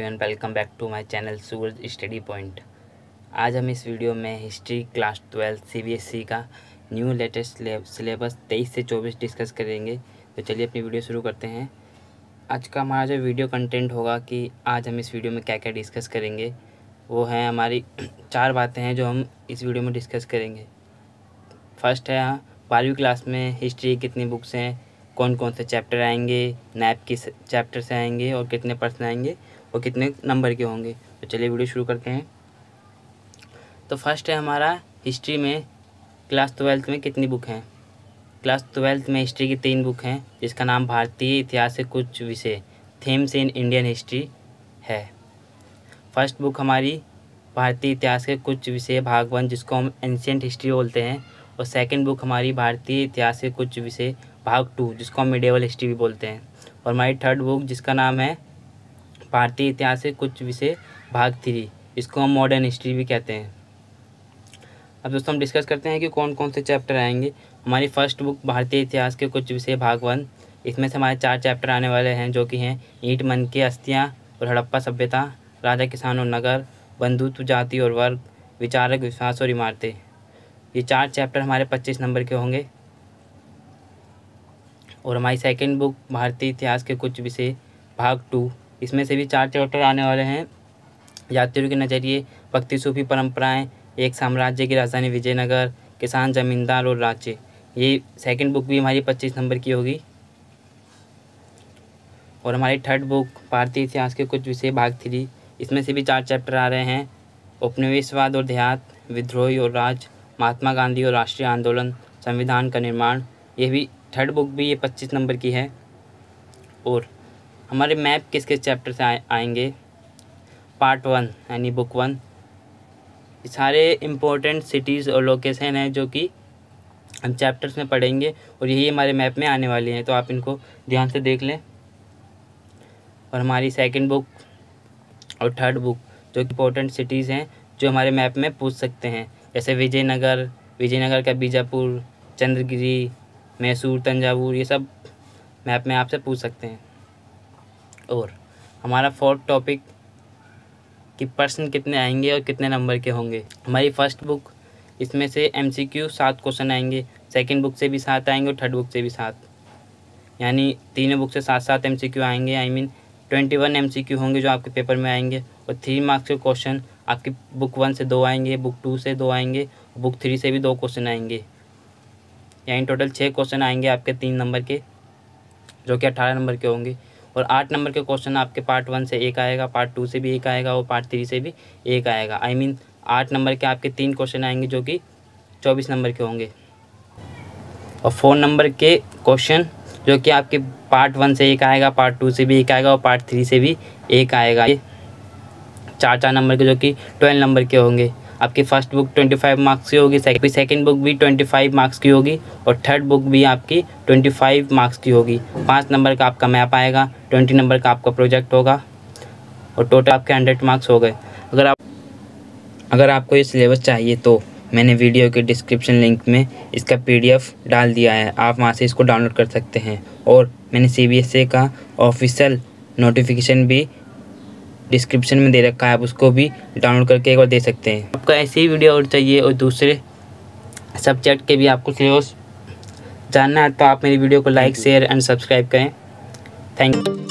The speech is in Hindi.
everyone welcome back to my channel Suraj study point आज हम इस वीडियो में हिस्ट्री क्लास ट्वेल्थ सीबीएसई का न्यू लेटेस्ट सिलेबस तेईस से चौबीस डिस्कस करेंगे तो चलिए अपनी वीडियो शुरू करते हैं आज का हमारा जो वीडियो कंटेंट होगा कि आज हम इस वीडियो में क्या क्या डिस्कस करेंगे वो हैं हमारी चार बातें हैं जो हम इस वीडियो में डिस्कस करेंगे फर्स्ट है बारहवीं क्लास में हिस्ट्री कितनी बुक्स हैं कौन कौन से चैप्टर आएंगे नैप किस चैप्टर से आएंगे और कितने पर्सन आएंगे और कितने नंबर के होंगे तो चलिए वीडियो शुरू करते हैं तो फर्स्ट है हमारा हिस्ट्री में क्लास ट्वेल्थ में कितनी बुक हैं क्लास ट्वेल्थ में हिस्ट्री की तीन बुक हैं जिसका नाम भारतीय इतिहास से कुछ विषय थीम्स इन इंडियन हिस्ट्री है फर्स्ट बुक हमारी भारतीय इतिहास के कुछ विषय भाग वन जिसको हम एंशियंट हिस्ट्री बोलते हैं और सेकंड बुक हमारी भारतीय इतिहास के कुछ विषय भाग टू जिसको हम मिडेवल हिस्ट्री भी बोलते हैं और हमारी थर्ड बुक जिसका नाम है भारतीय इतिहास के कुछ विषय भाग थ्री इसको हम मॉडर्न हिस्ट्री भी कहते हैं अब दोस्तों हम डिस्कस करते हैं कि कौन कौन से चैप्टर आएंगे हमारी फर्स्ट बुक भारतीय इतिहास के कुछ विषय भाग वन इसमें से हमारे चार चैप्टर आने वाले हैं जो कि हैं ईंट मन की अस्थियाँ और हड़प्पा सभ्यता राजा किसान और नगर बंधुत्व जाति और वर्ग विचारक विश्वास और इमारतें ये चार चैप्टर हमारे पच्चीस नंबर के होंगे और हमारी सेकेंड बुक भारतीय इतिहास के कुछ विषय भाग टू इसमें से भी चार चैप्टर आने वाले हैं यात्रियों के नज़रिए भक्ति सूफी परंपराएं एक साम्राज्य की राजधानी विजयनगर किसान जमींदार और राज्य ये सेकंड बुक भी हमारी पच्चीस नंबर की होगी और हमारी थर्ड बुक भारतीय इतिहास के कुछ विषय भाग थ्री इसमें से भी चार चैप्टर आ रहे हैं उपनिवेशवाद और देहात विद्रोही और राज महात्मा गांधी और राष्ट्रीय आंदोलन संविधान का निर्माण ये भी थर्ड बुक भी ये पच्चीस नंबर की है और हमारे मैप किस किस चैप्टर से आ, आएंगे पार्ट वन यानी बुक वन सारे इम्पोर्टेंट सिटीज़ और लोकेशन हैं जो कि हम चैप्टर्स में पढ़ेंगे और यही हमारे मैप में आने वाली हैं तो आप इनको ध्यान से देख लें और हमारी सेकंड बुक और थर्ड बुक जो इम्पोर्टेंट सिटीज़ हैं जो हमारे मैप में पूछ सकते हैं जैसे विजयनगर विजयनगर का बीजापुर चंद्रगिरी मैसूर तंजावूर ये सब मैप में आपसे पूछ सकते हैं और हमारा फोर्थ टॉपिक कि पर्सन कितने आएंगे और कितने नंबर के होंगे हमारी फर्स्ट बुक इसमें से एम सी क्यू सात क्वेश्चन आएंगे सेकेंड बुक से भी सात आएंगे और थर्ड बुक से भी सात यानी तीनों बुक से सात सात एम सी क्यू आएंगे I mean twenty one M C Q होंगे जो आपके पेपर में आएंगे और थ्री मार्क्स के क्वेश्चन आपकी बुक वन से दो आएंगे बुक टू से दो आएंगे बुक थ्री से भी दो क्वेश्चन आएंगे यानी टोटल छः क्वेश्चन आएंगे आपके तीन नंबर के जो कि अठारह नंबर के होंगे और आठ नंबर के क्वेश्चन आपके पार्ट वन से एक आएगा पार्ट टू से भी एक आएगा और पार्ट थ्री से भी एक आएगा आई मीन आठ नंबर के आपके तीन क्वेश्चन आएंगे जो कि चौबीस नंबर के होंगे और फोर नंबर के क्वेश्चन जो कि आपके पार्ट वन से एक आएगा पार्ट टू से भी एक आएगा और पार्ट थ्री से भी एक आएगा ये चार चार नंबर के जो कि ट्वेल्व नंबर के होंगे आपकी first book twenty five marks की होगी आपकी सेकेंड बुक भी ट्वेंटी फाइव मार्क्स की होगी और थर्ड बुक भी आपकी ट्वेंटी फाइव मार्क्स की होगी पाँच नंबर का आपका मैप आएगा ट्वेंटी नंबर का आपका प्रोजेक्ट होगा और टोटल आपके हंड्रेड मार्क्स हो गए अगर आप अगर आपको ये सिलेबस चाहिए तो मैंने वीडियो के डिस्क्रिप्शन लिंक में इसका पी डाल दिया है आप वहाँ से इसको डाउनलोड कर सकते हैं और मैंने सी e का ऑफिशल नोटिफिकेशन भी डिस्क्रिप्शन में दे रखा है आप उसको भी डाउनलोड करके एक बार दे सकते हैं आपको ऐसी ही वीडियो और चाहिए और दूसरे सब्जेक्ट के भी आपको सिलेबस जानना है तो आप मेरी वीडियो को लाइक शेयर एंड सब्सक्राइब करें थैंक यू